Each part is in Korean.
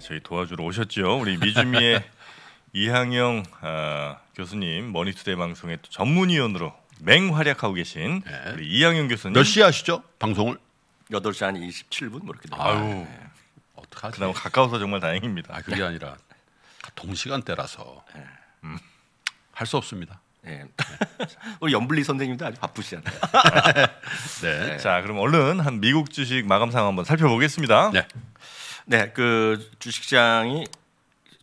저희 도와주러 오셨죠. 우리 미주미의 이항영 어, 교수님 머니투데이 방송의 전문위원으로 맹활약하고 계신 네. 우리 이항영 교수님 몇 시에 하시죠? 방송을 8시 한 27분 뭐 이렇게 아유. 네. 어떡하지? 그나마 가까워서 정말 다행입니다. 아, 그게 아니라 동시간대라서 네. 음. 할수 없습니다. 네. 우리 연블리 선생님도 아주 바쁘시잖아요. 네. 네. 자, 그럼 얼른 한 미국 주식 마감 상 한번 살펴보겠습니다. 네. 네, 그주식장이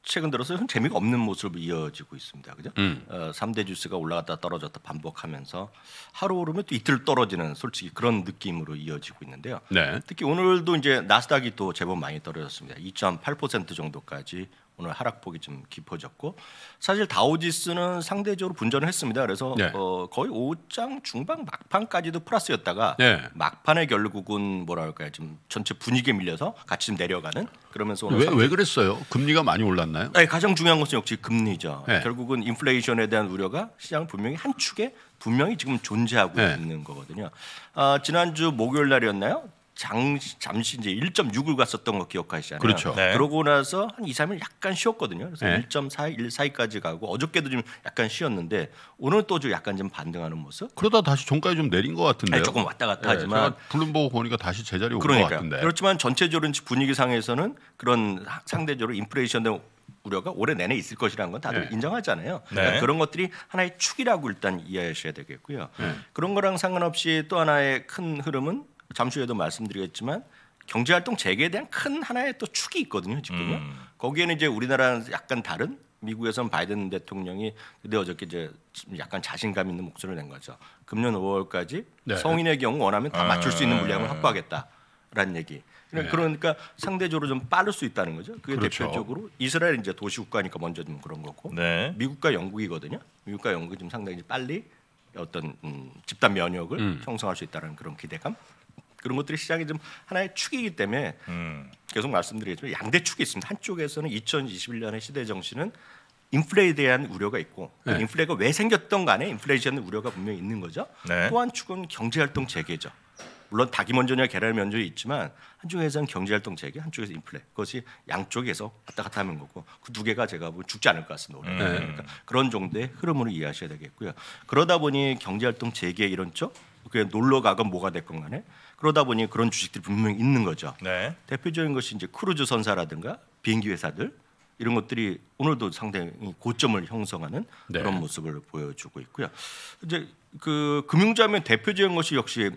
최근 들어서 좀 재미가 없는 모습으로 이어지고 있습니다. 그죠? 음. 어, 3대 주스가 올라갔다 떨어졌다 반복하면서 하루 오르면 또 이틀 떨어지는 솔직히 그런 느낌으로 이어지고 있는데요. 네. 특히 오늘도 이제 나스닥이 또 제법 많이 떨어졌습니다. 2.8% 정도까지 오늘 하락폭이 좀 깊어졌고 사실 다우지스는 상대적으로 분전을 했습니다. 그래서 네. 어, 거의 5장 중반 막판까지도 플러스였다가 네. 막판에 결국은 뭐랄까요 좀 전체 분위기에 밀려서 같이 좀 내려가는 그러면서 오늘 왜, 상대... 왜 그랬어요? 금리가 많이 올랐나요? 네, 가장 중요한 것은 역시 금리죠. 네. 결국은 인플레이션에 대한 우려가 시장 분명히 한 축에 분명히 지금 존재하고 네. 있는 거거든요. 아, 지난주 목요일 날이었나요? 장, 잠시 이제 1.6을 갔었던 거 기억하시잖아요. 그렇죠. 네. 그러고 나서 한 2, 3일 약간 쉬었거든요. 그래서 네. 1.4, 1이까지 가고 어저께도 좀 약간 쉬었는데 오늘 또 좀 약간 좀 반등하는 모습. 그러다 다시 종가에 좀 내린 것같은데 네, 조금 왔다 갔다 네, 하지만 블룸버그 보니까 다시 제자리에 온것 같은데. 그렇지만 전체적으로 분위기상에서는 그런 상대적으로 인플레이션된 우려가 올해 내내 있을 것이라는 건 다들 네. 인정하잖아요. 네. 그러니까 그런 것들이 하나의 축이라고 일단 이해하셔야 되겠고요. 네. 그런 거랑 상관없이 또 하나의 큰 흐름은 잠시 후에도 말씀드리겠지만 경제활동 재개에 대한 큰 하나의 또 축이 있거든요 지금요. 음. 거기에는 이제 우리나라는 약간 다른 미국에선 바이든 대통령이 근데 어저께 이제 약간 자신감 있는 목소리를 낸 거죠. 금년 5월까지 네. 성인의 경우 원하면 다 맞출 수 있는 물량을 아. 확보하겠다라는 얘기. 그러니까, 네. 그러니까 상대적으로 좀 빠를 수 있다는 거죠. 그게 그렇죠. 대표적으로 이스라엘 이제 도시 국가니까 먼저 좀 그런 거고 네. 미국과 영국이거든요. 미국과 영국이 좀 상당히 빨리 어떤 음, 집단 면역을 음. 형성할 수 있다는 그런 기대감 그런 것들이 시장이 좀 하나의 축이기 때문에 음. 계속 말씀드리겠지만 양대 축이 있습니다. 한쪽에서는 2021년의 시대 정신은 인플레에 대한 우려가 있고 네. 그러니까 인플레가 왜 생겼던 간에 인플레이션 우려가 분명히 있는 거죠. 네. 또한 축은 경제활동 재개죠. 물론 닭이 먼저냐 계란이 먼저 있지만 한쪽에서는 경제활동 재개, 한쪽에서 인플레. 그것이 양쪽에서 왔다 갔다 하는 거고 그 두 개가 제가 보면 죽지 않을 것 같습니다. 음. 그러니까 그런 정도의 흐름으로 이해하셔야 되겠고요. 그러다 보니 경제활동 재개 이런 쪽 그게 놀러 가건 뭐가 됐건 간에 그러다 보니 그런 주식들이 분명히 있는 거죠. 네. 대표적인 것이 이제 크루즈 선사라든가 비행기 회사들 이런 것들이 오늘도 상당히 고점을 형성하는 네. 그런 모습을 보여주고 있고요. 이제 그 금융자면 대표적인 것이 역시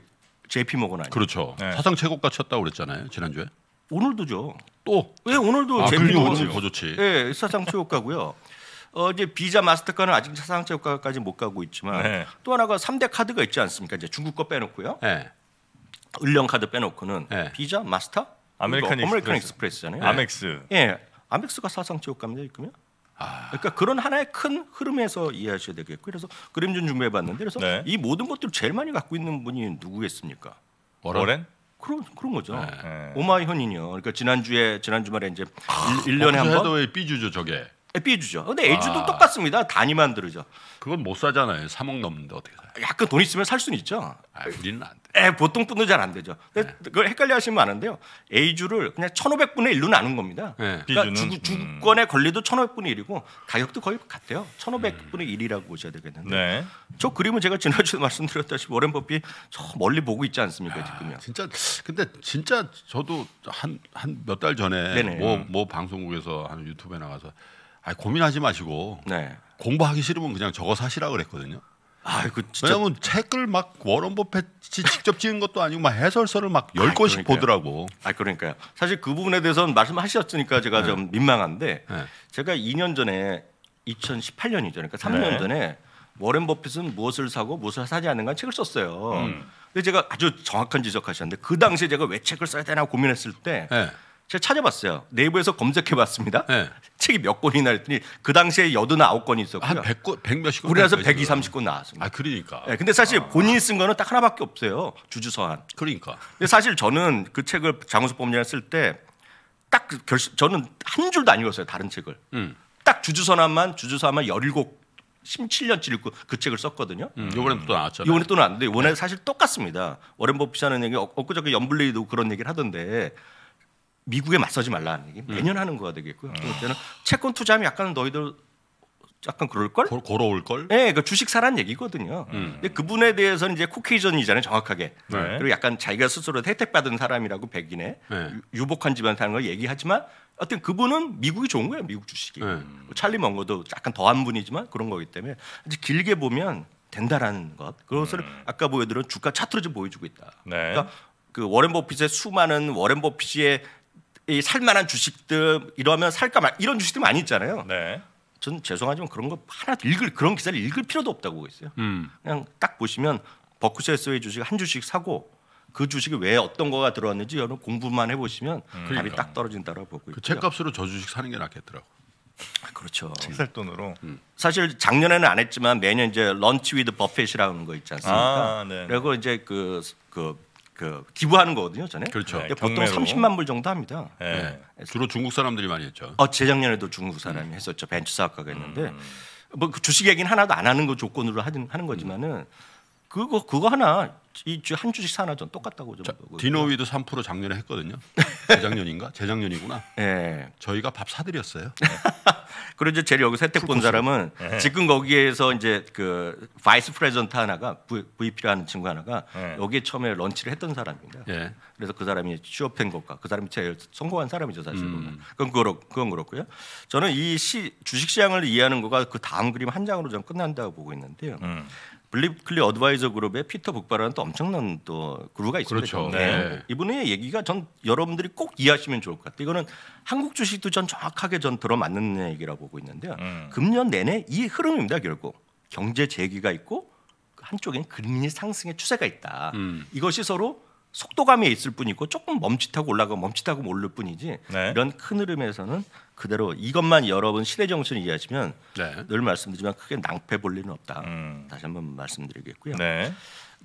JP 모건 아니에요. 그렇죠. 네. 사상 최고가 쳤다고 그랬잖아요 지난주에. 오늘도죠. 또? 예, 오늘도 아, JP 모건 거좋지. 예, 사상 최고가고요. 어 이제 비자 마스터카는 아직 사상채 효가까지못 가고 있지만 네. 또 하나가 삼대 카드가 있지 않습니까? 이제 중국 거 빼놓고요. 네. 을령 카드 빼놓고는 네. 비자 마스터 아메리칸 익스프레스. 잖아요 네. 아멕스. 예. 아멕스가 사상채 효가입니다 지금요. 아... 그러니까 그런 하나의 큰 흐름에서 이해하셔야 되겠고 그래서 그림 좀 준비해 봤는데 그래서 네. 이 모든 것들을 제일 많이 갖고 있는 분이 누구겠습니까? 워렌? 그런 그런 거죠. 네. 오마이 현인이요. 그러니까 지난주에 지난 주말에 이제 아, 1년에 한번 해도의 삐주죠, 저게. B주죠. 근데 아. A주도 아. 똑같습니다. 단위만 들으죠. 그건 못 사잖아요. 3억 넘는데 어떻게 사요? 약간 돈 있으면 살 수는 있죠. 아, 우리는 안 돼. 에, 예, 보통 분들 잘안 되죠. 근데 네. 그걸 헷갈려 하시면 많은데요. A주를 그냥 1,500분의 1로 나눈 겁니다. 네. 그러니까 주 주, 음. 권의 권리도 1,500분의 1이고 가격도 거의 같대요 1,500분의 음. 1이라고 보셔야 되겠는데. 네. 저 그림은 제가 지난주에 말씀드렸다시피 워렌 버핏 저 멀리 보고 있지 않습니까, 아, 지금요. 진짜 근데 진짜 저도 한몇달 전에 뭐뭐 뭐 음. 방송국에서 한 유튜브에 나가서 아니, 고민하지 마시고 네. 공부하기 싫으면 그냥 저거 사시라 그랬거든요. 아이고, 진짜. 왜냐면 책을 막 워런 버핏이 직접 지은 것도 아니고 막 해설서를 막 열 권씩 보더라고. 아 그러니까요. 사실 그 부분에 대해서는 말씀하셨으니까 네. 제가 네. 좀 민망한데 네. 제가 2년 전에 2018년이죠. 그러니까 3년 네. 전에 워렌 버핏은 무엇을 사고 무엇을 사지 않는가 책을 썼어요. 음. 근데 제가 아주 정확한 지적하셨는데 그 당시에 제가 왜 책을 써야 되나 고민했을 때 네. 제가 찾아봤어요. 내부에서 검색해봤습니다. 네. 책이 몇 권이나 했더니 그 당시에 여든 아홉 권이 있었고요. 한1권1 몇십 권. 우리나라에서 120, 30권 나왔습니다. 아 그러니까. 네, 근데 사실 아. 본인이 쓴 거는 딱 하나밖에 없어요. 주주서한. 그러니까. 근데 사실 저는 그 책을 장우석 법률에쓸때딱 그 결심 저는 한 줄도 안 읽었어요. 다른 책을. 음. 딱 주주서한만 주주서한만 17 17년째 읽고 그 책을 썼거든요. 이번에 음, 또 나왔잖아요. 이번에 또 나왔는데 이번에 네. 사실 똑같습니다. 워렌 버핏이라는 얘기 엊그저께 염블레이도 그런 얘기를 하던데 미국에 맞서지 말라는 얘기 음. 매년 하는 거가 되겠고요. 또 음. 저는 채권 투자하면 약간 너희들 약간 그럴 걸? 걸어올 걸? 네, 예, 그 그러니까 주식 사란 얘기거든요. 음. 근데 그분에 대해서는 이제 코케이전이잖아요 정확하게. 네. 그리고 약간 자기가 스스로 혜택 받은 사람이라고 백인의 네. 유복한 집안 사는 걸 얘기하지만 어쨌든 그분은 미국이 좋은 거예요, 미국 주식이. 네. 뭐 찰리 먼거도 약간 더한 분이지만 그런 거기 때문에 아주 길게 보면 된다라는 것. 그것을 음. 아까 보여드린 주가 차트로 좀 보여주고 있다. 네. 그러니까 그 워렌 버핏의 수많은 워렌 버핏의 이 살만한 주식들 이러면 살까 말 이런 주식들 많이 있잖아요. 네. 전 죄송하지만 그런 거 하나 읽을 그런 기사를 읽을 필요도 없다고 있어요. 음. 그냥 딱 보시면 버크셔스의 주식 한 주식 사고 그 주식이 왜 어떤 거가 들어왔는지 여러분 공부만 해보시면 음. 답이 그러니까. 딱 떨어진다고 보고 그 책값으로 저 주식 사는 게 낫겠더라고. 아, 그렇죠. 책 살 돈으로. 음. 사실 작년에는 안 했지만 매년 이제 런치 위드 버핏이라는 거 있지 않습니까? 아, 네. 그리고 이제 그, 그그 기부하는 거거든요, 저는 그렇죠. 그러니까 네, 보통 경매로. 30만 불 정도 합니다. 예. 네. 네. 주로 중국 사람들이 많이 했죠. 어, 재작년에도 중국 사람이 음. 했었죠. 벤처 사업가가 했는데 음. 뭐 그 주식 얘기는 하나도 안 하는 거 조건으로 하는, 하는 음. 거지만은 그거 그거 하나 이 한 주식 사나 전 똑같다고 좀 디노위도 3% 작년에 했거든요. 재작년인가? 재작년이구나. 예. 네. 저희가 밥 사드렸어요. 그리고 이제 제일 여기서 혜택 본 사람은 네. 지금 거기에서 이제 그 바이스 프레젠트 하나가 VP라는 친구 하나가 네. 여기에 처음에 런치를 했던 사람입니다. 네. 그래서 그 사람이 취업한 것과 그 사람이 제일 성공한 사람이죠 사실 은 음. 그건 그렇 그건 그렇고요. 저는 이 시, 주식시장을 이해하는 거가 그 다음 그림 한 장으로 좀 끝난다고 보고 있는데요. 음. 블리클리 어드바이저 그룹의 피터 북바라는 또 엄청난 또 그룹이 있습니다. 그렇죠. 네. 이분의 얘기가 전 여러분들이 꼭 이해하시면 좋을 것 같아요. 이거는 한국 주식도 전 정확하게 전 들어맞는 얘기라고 보고 있는데요. 음. 금년 내내 이 흐름입니다. 결국 경제 재기가 있고 한쪽엔 금리 상승의 추세가 있다. 음. 이것이 서로 속도감이 있을 뿐이고 조금 멈칫하고 올라가고 멈칫하고 오를 뿐이지 네. 이런 큰 흐름에서는 그대로 이것만 여러분 시대 정신을 이해하시면 네. 늘 말씀드리지만 크게 낭패 볼 일은 없다. 음. 다시 한번 말씀드리겠고요. 네.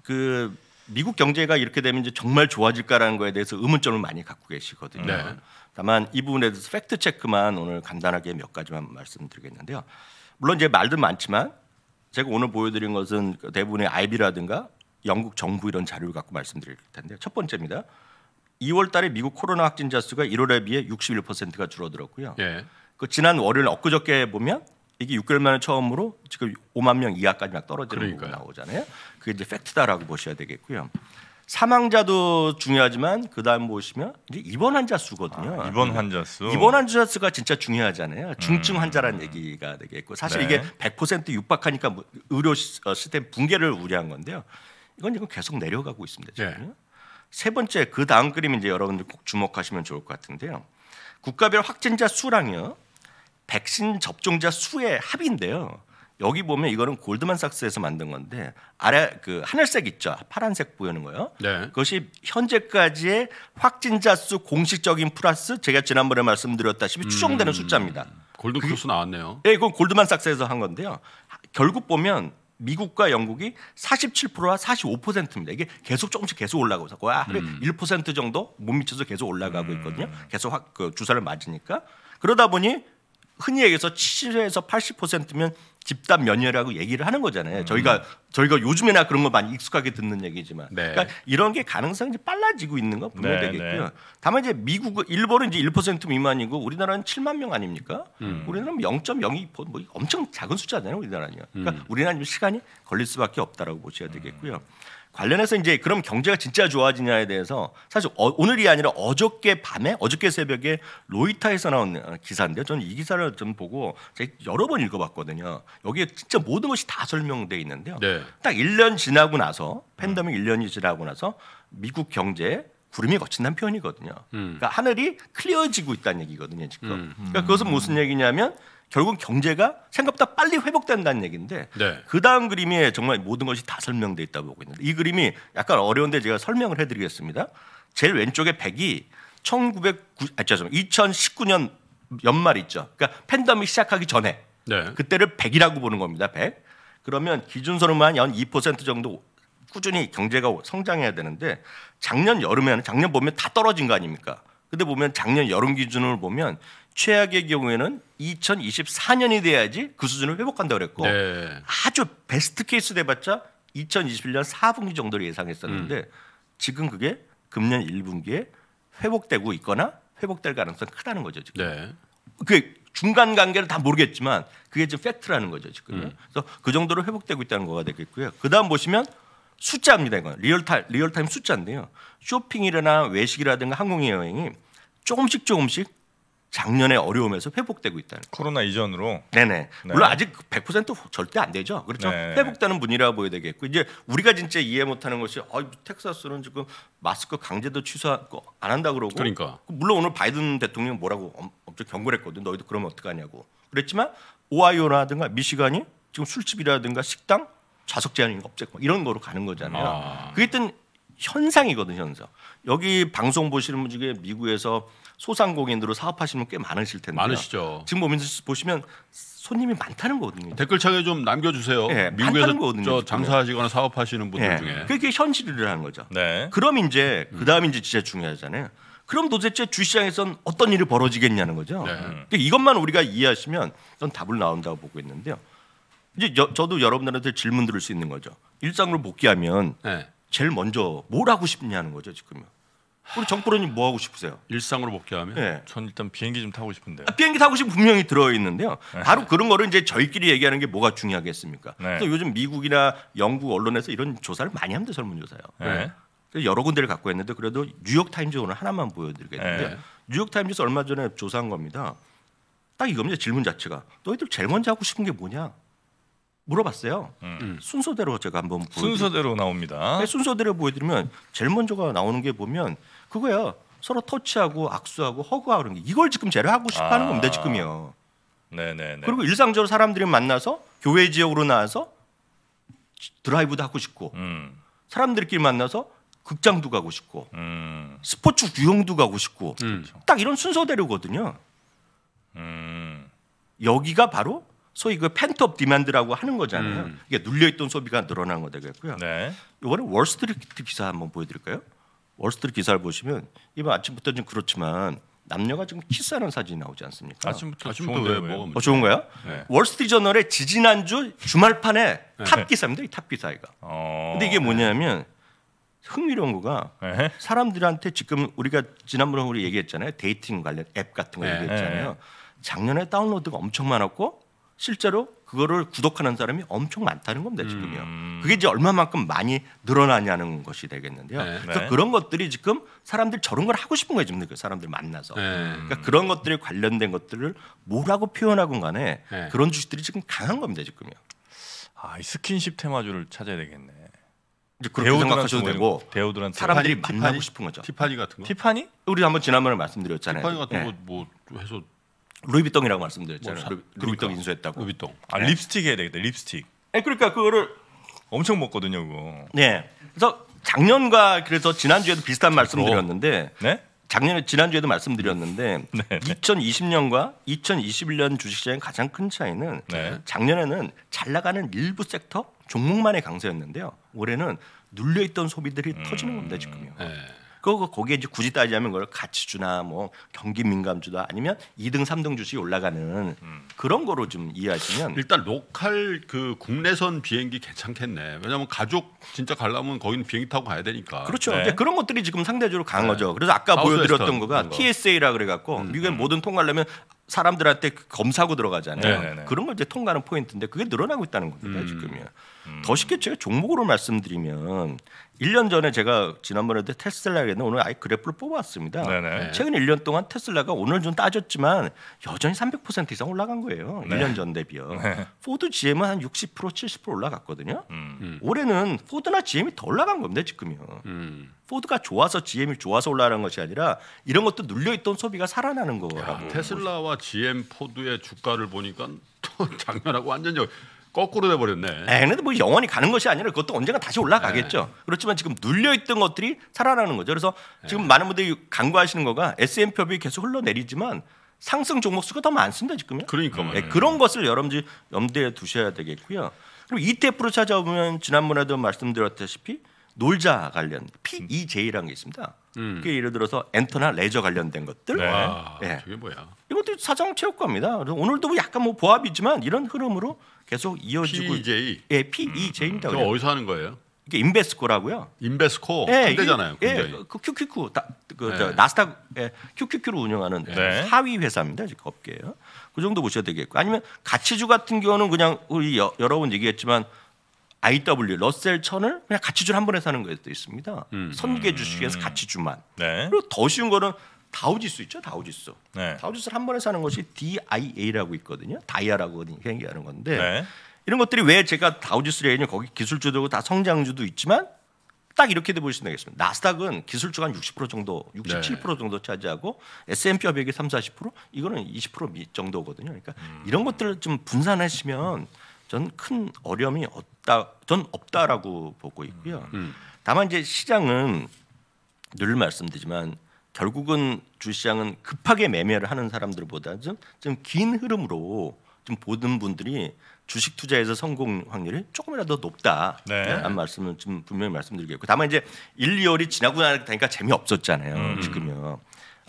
그 미국 경제가 이렇게 되면 이제 정말 좋아질까라는 거에 대해서 의문점을 많이 갖고 계시거든요. 네. 다만 이 부분에 대해서 팩트 체크만 오늘 간단하게 몇 가지만 말씀드리겠는데요. 물론 이제 말도 많지만 제가 오늘 보여드린 것은 대부분의 IB라든가 영국 정부 이런 자료를 갖고 말씀드릴 텐데 첫 번째입니다. 2월 달에 미국 코로나 확진자 수가 1월에 비해 61%가 줄어들었고요. 예. 그 지난 월요일 엊그저께 보면 이게 6개월 만에 처음으로 지금 5만 명 이하까지 막 떨어지는 거 나오잖아요. 그게 이제 팩트다라고 보셔야 되겠고요. 사망자도 중요하지만 그다음 보시면 이제 입원 환자 수거든요. 아, 입원 환자 수. 입원 환자 수가 진짜 중요하잖아요. 중증 음. 환자라는 음. 얘기가 되겠고 사실 네. 이게 100% 육박하니까 뭐 의료 어, 시스템 붕괴를 우려한 건데요. 이건 지금 계속 내려가고 있습니다. 예. 지금. 네. 세 번째 그 다음 그림 이제 여러분들 꼭 주목하시면 좋을 것 같은데요. 국가별 확진자 수랑요, 백신 접종자 수의 합인데요. 여기 보면 이거는 골드만삭스에서 만든 건데 아래 그 하늘색 있죠, 파란색 보이는 거요. 네. 그것이 현재까지의 확진자 수 공식적인 플러스 제가 지난번에 말씀드렸다시피 추정되는 음. 숫자입니다. 골드크로 나왔네요. 예, 네, 이건 골드만삭스에서 한 건데요. 결국 보면 미국과 영국이 47%와 45%입니다. 이게 계속 조금씩 계속 올라가고 있었고 아, 음. 1% 정도 못 미쳐서 계속 올라가고 음. 있거든요. 계속 확, 그 주사를 맞으니까 그러다 보니 흔히 얘기해서 70에서 80%면 집단 면역이라고 얘기를 하는 거잖아요. 음. 저희가 저희가 요즘에나 그런 거 많이 익숙하게 듣는 얘기지만, 네. 그러니까 이런 게 가능성이 이제 빨라지고 있는 건 분명되겠고요. 네, 네, 다만 이제 미국, 일본은 이제 1% 미만이고 우리나라는 7만 명 아닙니까? 음. 우리나라는 0.02, 뭐 엄청 작은 숫자잖아요. 우리나라는요. 그러니까 음. 우리나라는 시간이 걸릴 수밖에 없다라고 보셔야 되겠고요. 음. 관련해서 이제 그럼 경제가 진짜 좋아지냐에 대해서 사실 어, 오늘이 아니라 어저께 밤에 어저께 새벽에 로이타에서 나온 어, 기사인데요. 저는 이 기사를 좀 보고 제가 여러 번 읽어봤거든요. 여기에 진짜 모든 것이 다 설명돼 있는데요. 네. 딱 1년 지나고 나서 팬데믹 음. 1년이 지나고 나서 미국 경제 구름이 거친다는 표현이거든요. 음. 그러니까 하늘이 클리어지고 있다는 얘기거든요. 지금. 음. 그러니까 그것은 무슨 얘기냐면 결국 은 경제가 생각보다 빨리 회복된다는 얘기인데 네. 그 다음 그림에 정말 모든 것이 다 설명돼 있다 고 보고 있는데 이 그림이 약간 어려운데 제가 설명을 해드리겠습니다. 제일 왼쪽에 백이 1909, 아, 죄송합니다. 2019년 연말 있죠. 그러니까 팬덤이 시작하기 전에 네. 그때를 100이라고 보는 겁니다. 100. 그러면 기준선으로만 연2% 정도 꾸준히 경제가 성장해야 되는데 작년 여름에는 작년 보면 다 떨어진 거 아닙니까? 근데 보면 작년 여름 기준을 보면 최악의 경우에는 2024년이 돼야지 그 수준을 회복한다 고 그랬고 네. 아주 베스트 케이스 돼봤자 2021년 4분기 정도를 예상했었는데 음. 지금 그게 금년 1분기에 회복되고 있거나 회복될 가능성 이 크다는 거죠 지금. 네. 그 중간 관계를다 모르겠지만 그게 지금 팩트라는 거죠 지금. 음. 그래서 그 정도로 회복되고 있다는 거가 되겠고요. 그다음 보시면 숫자입니다 이건 리얼타임 리얼타임 숫자인데요. 쇼핑이나 외식이라든가 항공여행이 조금씩 조금씩 작년의 어려움에서 회복되고 있다는 코로나 이전으로 네네 네. 물론 아직 100% 절대 안 되죠 그렇죠 네. 회복되는 분이라 보여야 되겠고 이제 우리가 진짜 이해 못하는 것이 어, 텍사스는 지금 마스크 강제도 취소하고 그, 안 한다 그러고 그러니까 물론 오늘 바이든 대통령 뭐라고 엄청 경고를 했거든 너희도 그러면 어떡하냐고 그랬지만 오하이오라든가 미시간이 지금 술집이라든가 식당 좌석 제한이 없애고 뭐 이런 거로 가는 거잖아요 아. 그게 일단 현상이거든 요 현상. 여기 방송 보시는 분 중에 미국에서 소상공인으로 사업하시는 분 꽤 많으실 텐데 많으시죠. 지금 보면 보시면 손님이 많다는 거거든요. 댓글창에 좀 남겨주세요. 네, 미국에서 거거든요, 장사하시거나 사업하시는 분들 네, 중에 그게 현실이라는 거죠. 네. 그럼 이제 음. 그 다음 이제 진짜 중요하잖아요. 그럼 도대체 주시장에선 어떤 일이 벌어지겠냐는 거죠. 그러니 네. 이것만 우리가 이해하시면 전 답을 나온다고 보고 있는데요. 이제 여, 저도 여러분들한테 질문 드릴 수 있는 거죠. 일상으로 복귀하면 네. 제일 먼저 뭘 하고 싶냐는 거죠 지금. 우리 정프로님 뭐 하고 싶으세요? 일상으로 복귀하면? 네. 전 일단 비행기 좀 타고 싶은데요. 아, 비행기 타고 싶은 분명히 들어있는데요. 네. 바로 그런 거를 이제 저희끼리 얘기하는 게 뭐가 중요하겠습니까? 네. 그래서 요즘 미국이나 영국 언론에서 이런 조사를 많이 합니다 설문조사요. 네. 네. 여러 군데를 갖고 했는데 그래도 뉴욕타임즈 오늘 하나만 보여드리겠는데 네. 뉴욕타임즈에서 얼마 전에 조사한 겁니다. 딱 이겁니다 질문 자체가 너희들 제일 먼저 하고 싶은 게 뭐냐? 물어봤어요. 음. 음. 순서대로 제가 한번 보여드릴게 순서대로 나옵니다. 네, 순서대로 보여드리면 제일 먼저가 나오는 게 보면 그거야 서로 터치하고 악수하고 허그하고 그런 게 이걸 지금 제를 하고 싶어하는 아. 겁니다 지금요. 네네 그리고 일상적으로 사람들이 만나서 교회 지역으로 나와서 드라이브도 하고 싶고 음. 사람들끼리 만나서 극장도 가고 싶고 음. 스포츠 유형도 가고 싶고 음. 딱 이런 순서대로거든요. 음. 여기가 바로 소위 그 펜트업 디만드라고 하는 거잖아요. 음. 이게 눌려있던 소비가 늘어난 거 되겠고요. 네. 이번에 월스트리트 기사 한번 보여드릴까요? 월스트리트 기사를 보시면 이번 아침부터 좀 그렇지만 남녀가 지금 키스하는 사진이 나오지 않습니까? 아침부터, 아침부터 왜 뭐가 어, 좋은 거야? 네. 월스트리트 저널의 지지난주 주말판에 네. 탑 기사입니다. 이 탑 기사이가. 어... 근데 이게 뭐냐면 흥미로운 거가 네. 사람들한테 지금 우리가 지난번에 우리 얘기했잖아요. 데이팅 관련 앱 같은 거 네. 얘기했잖아요. 네. 작년에 다운로드가 엄청 많았고 실제로 그거를 구독하는 사람이 엄청 많다는 겁니다 지금요. 음. 그게 이제 얼마만큼 많이 늘어나냐는 것이 되겠는데요. 네. 그래서 네. 그런 것들이 지금 사람들 저런 걸 하고 싶은 거예요 지금 그 사람들 만나서. 네. 그러니까 그런 것들이 관련된 것들을 뭐라고 표현하건 간에 네. 그런 주식들이 지금 강한 겁니다 지금요. 아 스킨십 테마주를 찾아야 되겠네. 이제 그렇게 생각하셔도 뭐 되고 배우들한테 사람들이 티파니? 만나고 싶은 거죠. 티파니 같은 거. 티파니? 우리 한번 지난번에 말씀드렸잖아요. 티파니 같은 네. 거뭐 해서 루이비통이라고 말씀드렸잖아요. 뭐, 그러니까. 루이비통 인수했다고. 루이비통. 아 네. 립스틱 해야 되겠다. 립스틱. 아 그러니까 그거를 엄청 먹거든요, 그거. 네. 그래서 작년과 그래서 지난주에도 비슷한 말씀드렸는데 네? 작년에 지난주에도 말씀드렸는데 네, 2020년과 2021년 주식시장의 가장 큰 차이는 네. 작년에는 잘 나가는 일부 섹터 종목만의 강세였는데요. 올해는 눌려 있던 소비들이 음... 터지는 겁니다, 지금요. 네. 그거 거기에 이제 굳이 따지자면 그걸 가치주나 뭐 경기 민감주다 아니면 2등 3등 주식이 올라가는 음. 그런 거로 좀 이해하시면 일단 로컬 그 국내선 비행기 괜찮겠네. 왜냐면 가족 진짜 가려면 거기는 비행기 타고 가야 되니까. 그렇죠. 네. 근데 그런 것들이 지금 상대적으로 강한 네. 거죠. 그래서 아까 보여드렸던 거가 TSA라 그래 갖고 음. 미국의 모든 음. 통과하려면 사람들한테 그 검사하고 들어가잖아요. 네네네. 네, 네. 그런 걸 이제 통과하는 포인트인데 그게 늘어나고 있다는 겁니다. 음. 지금요. 음. 더 쉽게 제가 종목으로 말씀드리면 1년 전에 제가 지난번에도 테슬라에는 오늘 아이 그래프를 뽑았습니다. 네네. 네. 최근 1년 동안 테슬라가 오늘 좀 따졌지만 여전히 300% 이상 올라간 거예요. 네. 1년 전 대비요. 네. 포드 GM은 한60% 70% 올라갔거든요. 음. 음. 올해는 포드나 GM이 더 올라간 겁니다. 지금요. 음. 포드가 좋아서 GM이 좋아서 올라간 것이 아니라 이런 것도 눌려있던 소비가 살아나는 거라고. 야, 테슬라와 GM, 포드의 주가를 보니까 또 작년하고 완전히 거꾸로 돼 버렸네. 예, 근데 뭐 영원히 가는 것이 아니라 그것도 언젠가 다시 올라가겠죠. 예. 그렇지만 지금 눌려 있던 것들이 살아나는 거죠. 그래서 예. 지금 많은 분들이 강구하시는 거가 S&P 법이 계속 흘러내리지만 상승 종목 수가 더 많습니다 지금요. 그러니까 네, 그런 것을 여러분들 염두에 두셔야 되겠고요. 그리고 ETF로 찾아보면 지난번에도 말씀드렸다시피 놀자 관련 PEJ라는 게 있습니다. 음. 그게 예를 들어서 엔터나 레저 관련된 것들. 네. 와, 예. 네. 아, 뭐야? 이것도 사정 체육과입니다. 오늘도 뭐 약간 뭐 보합이지만 이런 흐름으로 계속 이어지고 PEJ. 예, PEJ입니다. 음, 어디서 하는 거예요? 이게 인베스코라고요. 인베스코 예, 대잖아요 예, 그 QQQ 다, 그 예. 나스닥 예, QQQ로 운영하는 네. 4위 그 회사입니다. 지금 업계예요. 그 정도 보셔야 되겠고 아니면 가치주 같은 경우는 그냥 우리 여, 여러 분 얘기했지만 IW 러셀 천을 그냥 가치주를 한 번에 사는 것도 있습니다. 음. 선계 주식에서 음. 가치주만. 네. 그리고 더 쉬운 거는 다우지수 있죠, 다우지수. 네. 다우지수를 한 번에 사는 것이 DIA라고 있거든요. 다이아라고 얘기하는 건데 네. 이런 것들이 왜 제가 다우지수를 얘기냐 거기 기술주도 있고 다 성장주도 있지만 딱 이렇게 돼 보시면 되겠습니다. 나스닥은 기술주가 한60% 정도, 67% 네. 정도 차지하고 S&P 500이 3, 40% 이거는 20% 정도거든요. 그러니까 음. 이런 것들을 좀 분산하시면 저는 큰 어려움이 없다, 전 없다라고 보고 있고요. 음. 다만 이제 시장은 늘 말씀드리지만 결국은 주시장은 급하게 매매를 하는 사람들보다 좀 좀 긴 흐름으로 좀 보는 분들이 주식 투자에서 성공 확률이 조금이라도 높다. 네. 라는 말씀을 좀 분명히 말씀드리겠고 다만 이제 1, 2월이 지나고 나니까 재미없었잖아요. 음. 지금요.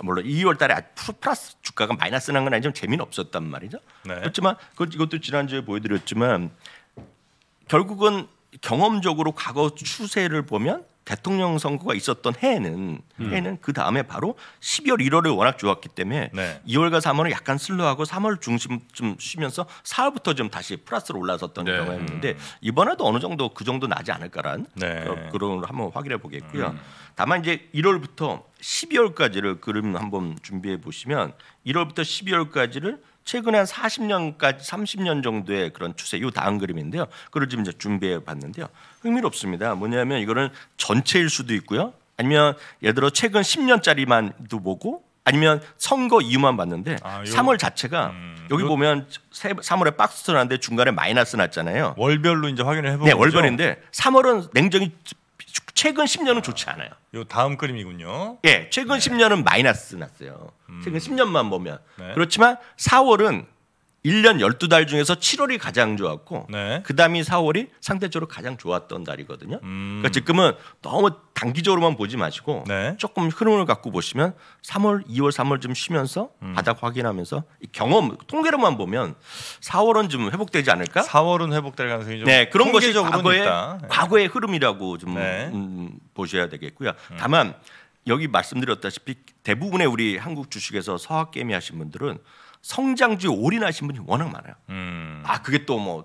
물론 2월 달에 아, 플러스 주가가 마이너스 난 건 아니지만 재미는 없었단 말이죠. 네. 그렇지만 그, 이것도 지난주에 보여드렸지만 결국은 경험적으로 과거 추세를 보면 대통령 선거가 있었던 해에는 음. 해는 그 다음에 바로 12월 1월을 워낙 좋았기 때문에 네. 2월과 3월은 약간 슬로하고 3월 중심 좀 쉬면서 4월부터 좀 다시 플러스로 올라섰던 네. 경우였는데 음. 이번에도 어느 정도 그 정도 나지 않을까란 네. 그런 걸 한번 확인해 보겠고요. 음. 다만 이제 1월부터 12월까지를 그림 한번 준비해 보시면 1월부터 12월까지를 최근에 한 40년까지 30년 정도의 그런 추세 요 다음 그림인데요. 그걸 지금 이제 준비해 봤는데요. 흥미롭습니다. 뭐냐면 이거는 전체일 수도 있고요. 아니면 예를 들어 최근 10년짜리만도 보고 아니면 선거 이유만 봤는데 아, 3월 자체가 음, 여기 요, 보면 3월에 박스터 는데 중간에 마이너스 났잖아요. 월별로 이제 확인을 해보면 네, 월별인데 3월은 냉정히 최근 10년은 좋지 않아요. 요 다음 그림이군요. 예, 최근 네. 10년은 마이너스 났어요. 음. 최근 10년만 보면. 네. 그렇지만 4월은 1년 12달 중에서 7월이 가장 좋았고 네. 그다음이 4월이 상대적으로 가장 좋았던 달이거든요. 음. 그러니까 지금은 너무 단기적으로만 보지 마시고 네. 조금 흐름을 갖고 보시면 3월, 2월, 3월쯤 쉬면서 음. 바닥 확인하면서 경험 통계로만 보면 4월은 좀 회복되지 않을까? 4월은 회복될 가능성이 좀 네, 그런 것이 과거의 있다. 네. 과거의 흐름이라고 좀 네. 음, 보셔야 되겠고요. 음. 다만 여기 말씀드렸다시피 대부분의 우리 한국 주식에서 서학 게임이 하신 분들은 성장주에 올인하신 분이 워낙 많아요. 음. 아 그게 또 뭐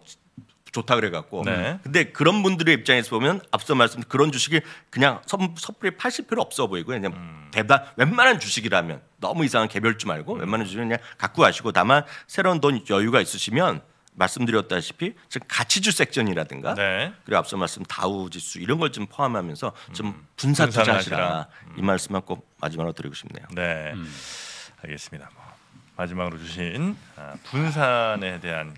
좋다 그래갖고. 네. 근데 그런 분들의 입장에서 보면 앞서 말씀 그런 주식이 그냥 섣불리 팔실 필요 없어 보이고 요 그냥 음. 대단 웬만한 주식이라면 너무 이상한 개별주 말고 음. 웬만한 주식은 그냥 갖고 가시고 다만 새로운 돈 여유가 있으시면 말씀드렸다시피 지금 가치주 섹션이라든가 네. 그리고 앞서 말씀 다우 지수 이런 걸 좀 포함하면서 좀 음. 분사 투자하시라 음. 이 말씀만 꼭 마지막으로 드리고 싶네요. 네, 음. 알겠습니다. 마지막으로 주신 아, 분산에 대한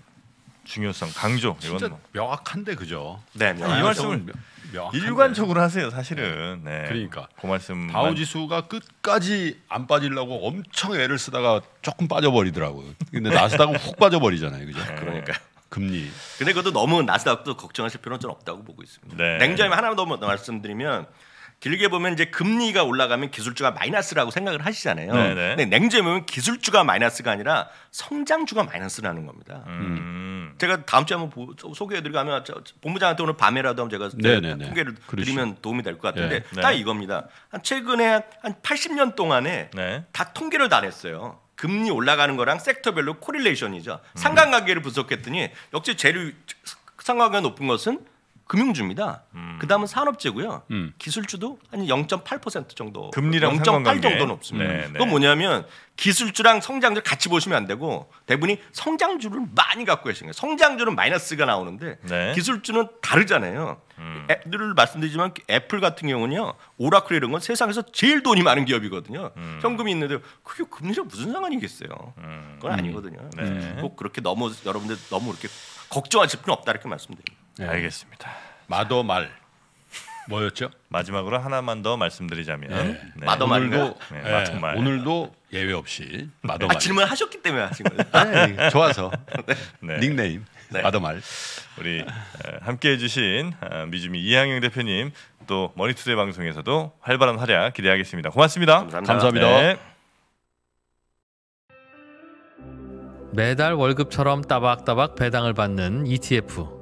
중요성 강조 이건 뭐. 명확한데 그죠? 네, 아, 이 말씀을 명확한데. 일관적으로 하세요 사실은. 네. 네. 그러니까 그 말씀 다우 지수가 끝까지 안 빠지려고 엄청 애를 쓰다가 조금 빠져버리더라고요. 근데 나스닥은 훅 빠져버리잖아요, 그죠? 네. 그러니까. 그러니까 금리. 근데 그것도 너무 나스닥도 걱정하실 필요는 좀 없다고 보고 있습니다. 네. 냉정히 하나 더 말씀드리면 길게 보면 이제 금리가 올라가면 기술주가 마이너스라고 생각을 하시잖아요. 네네. 네. 냉정히 보면 기술주가 마이너스가 아니라 성장주가 마이너스라는 겁니다. 음. 음. 제가 다음 주에 한번 소개해드리면 본부장한테 오늘 밤에라도 제가 네네네. 통계를 그렇죠. 드리면 도움이 될 것 같은데 네, 네. 딱 이겁니다. 최근에 한 80년 동안에 네. 다 통계를 다 냈어요. 금리 올라가는 거랑 섹터별로 코릴레이션이죠. 음. 상관관계를 분석했더니 역시 제일 상관관계가 높은 것은 금융주입니다. 음. 그다음은 산업재고요. 음. 기술주도 한0.8% 정도, 금리랑 0.8 정도 는없습니다 네, 네. 그건 뭐냐면 기술주랑 성장주 같이 보시면 안 되고 대부분이 성장주를 많이 갖고 계시는 거예요. 성장주는 마이너스가 나오는데 네. 기술주는 다르잖아요. 음. 늘 말씀드리지만 애플 같은 경우는요, 오라클 이런 건 세상에서 제일 돈이 많은 기업이거든요. 음. 현금이 있는데 그게 금리랑 무슨 상관이겠어요? 그건 음. 아니거든요. 네. 꼭 그렇게 너무 여러분들 너무 이렇게 걱정하실 필요 없다 이렇게 말씀드립니다. 네. 알겠습니다. 마더 말 뭐였죠? 마지막으로 하나만 더 말씀드리자면 네. 네. 마더 말도 정말 네, 예, 오늘도 예외 없이 마더 아, 말 아, 질문하셨기 때문에 하신 거예요. 아 네, 네. 좋아서 닉네임 마더 말 우리 어, 함께해 주신 어, 미주미 이항영 대표님 또 머니투데이 방송에서도 활발한 활약 기대하겠습니다. 고맙습니다. 감사합니다. 감사합니다. 매달 월급처럼 따박따박 배당을 받는 ETF.